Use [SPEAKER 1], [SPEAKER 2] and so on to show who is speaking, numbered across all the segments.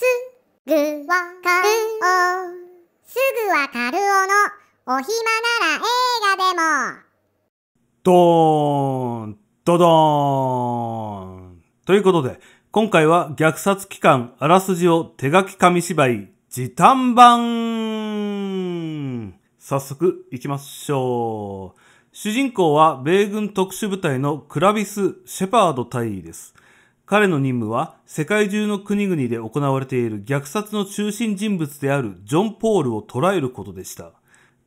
[SPEAKER 1] すぐわかるおすぐわかるおのお暇なら映画でもドーンドドーンということで、今回は虐殺期間あらすじを手書き紙芝居時短版早速行きましょう。主人公は米軍特殊部隊のクラビス・シェパード隊員です。彼の任務は世界中の国々で行われている虐殺の中心人物であるジョン・ポールを捕らえることでした。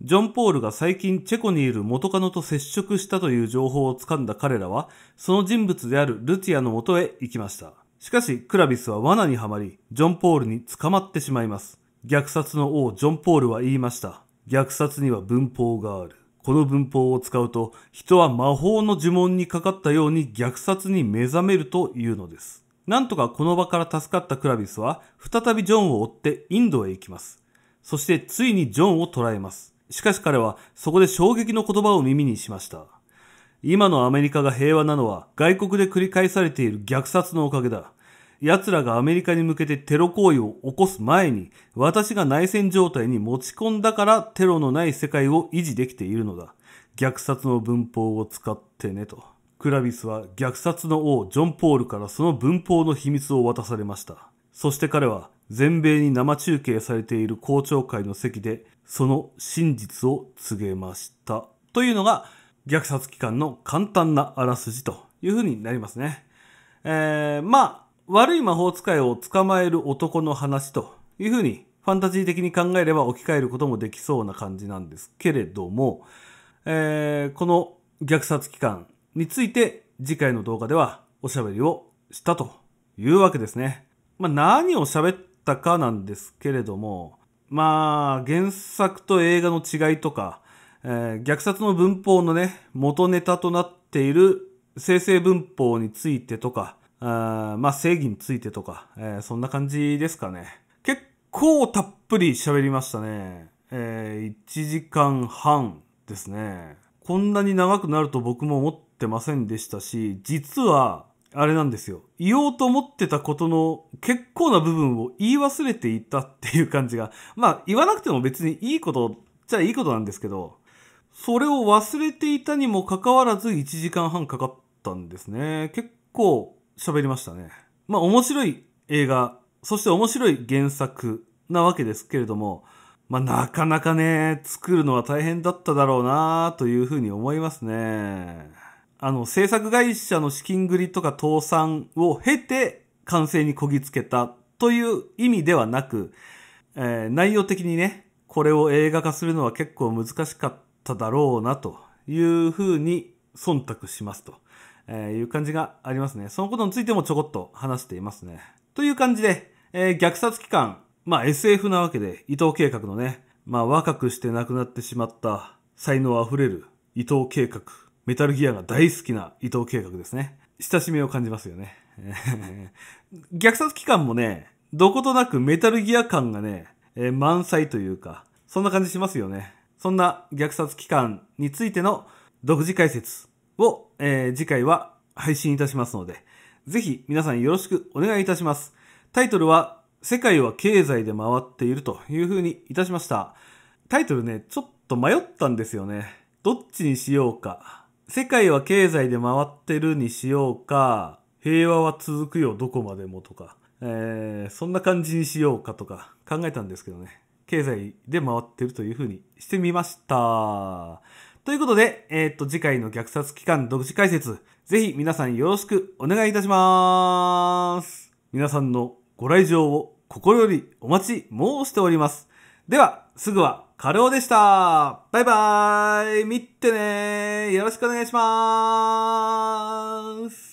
[SPEAKER 1] ジョン・ポールが最近チェコにいる元カノと接触したという情報を掴んだ彼らは、その人物であるルティアの元へ行きました。しかし、クラビスは罠にはまり、ジョン・ポールに捕まってしまいます。虐殺の王ジョン・ポールは言いました。虐殺には文法がある。この文法を使うと、人は魔法の呪文にかかったように虐殺に目覚めるというのです。なんとかこの場から助かったクラビスは、再びジョンを追ってインドへ行きます。そしてついにジョンを捕らえます。しかし彼はそこで衝撃の言葉を耳にしました。今のアメリカが平和なのは外国で繰り返されている虐殺のおかげだ。奴らがアメリカに向けてテロ行為を起こす前に、私が内戦状態に持ち込んだからテロのない世界を維持できているのだ。虐殺の文法を使ってねと。クラビスは虐殺の王ジョン・ポールからその文法の秘密を渡されました。そして彼は全米に生中継されている公聴会の席でその真実を告げました。というのが虐殺機関の簡単なあらすじというふうになりますね。えー、まあ、悪い魔法使いを捕まえる男の話というふうにファンタジー的に考えれば置き換えることもできそうな感じなんですけれども、えー、この虐殺期間について次回の動画ではおしゃべりをしたというわけですね。まあ、何を喋ったかなんですけれども、まあ、原作と映画の違いとか、えー、虐殺の文法のね、元ネタとなっている生成文法についてとか、まあ正義についてとか、えー、そんな感じですかね。結構たっぷり喋りましたね。えー、1時間半ですね。こんなに長くなると僕も思ってませんでしたし、実は、あれなんですよ。言おうと思ってたことの結構な部分を言い忘れていたっていう感じが、まあ言わなくても別にいいことじゃいいことなんですけど、それを忘れていたにもかかわらず1時間半かかったんですね。結構喋りましたね。まあ面白い映画、そして面白い原作なわけですけれども、まあなかなかね、作るのは大変だっただろうなというふうに思いますね。あの、制作会社の資金繰りとか倒産を経て完成にこぎつけたという意味ではなく、えー、内容的にね、これを映画化するのは結構難しかっただろうなというふうに忖度しますと。えいう感じがありますね。そのことについてもちょこっと話していますね。という感じで、え虐殺期間、まあ SF なわけで、伊藤計画のね、まあ若くして亡くなってしまった才能あふれる伊藤計画、メタルギアが大好きな伊藤計画ですね。親しみを感じますよね。虐殺期間もね、どことなくメタルギア感がね、えー、満載というか、そんな感じしますよね。そんな虐殺期間についての独自解説、を、えー、次回は配信いたしますので、ぜひ皆さんよろしくお願いいたします。タイトルは、世界は経済で回っているという風にいたしました。タイトルね、ちょっと迷ったんですよね。どっちにしようか。世界は経済で回ってるにしようか、平和は続くよ、どこまでもとか、えー、そんな感じにしようかとか考えたんですけどね。経済で回ってるという風にしてみました。ということで、えー、っと、次回の虐殺期間独自解説、ぜひ皆さんよろしくお願いいたします。皆さんのご来場を心よりお待ち申しております。では、すぐはカルオでした。バイバーイ見てねよろしくお願いします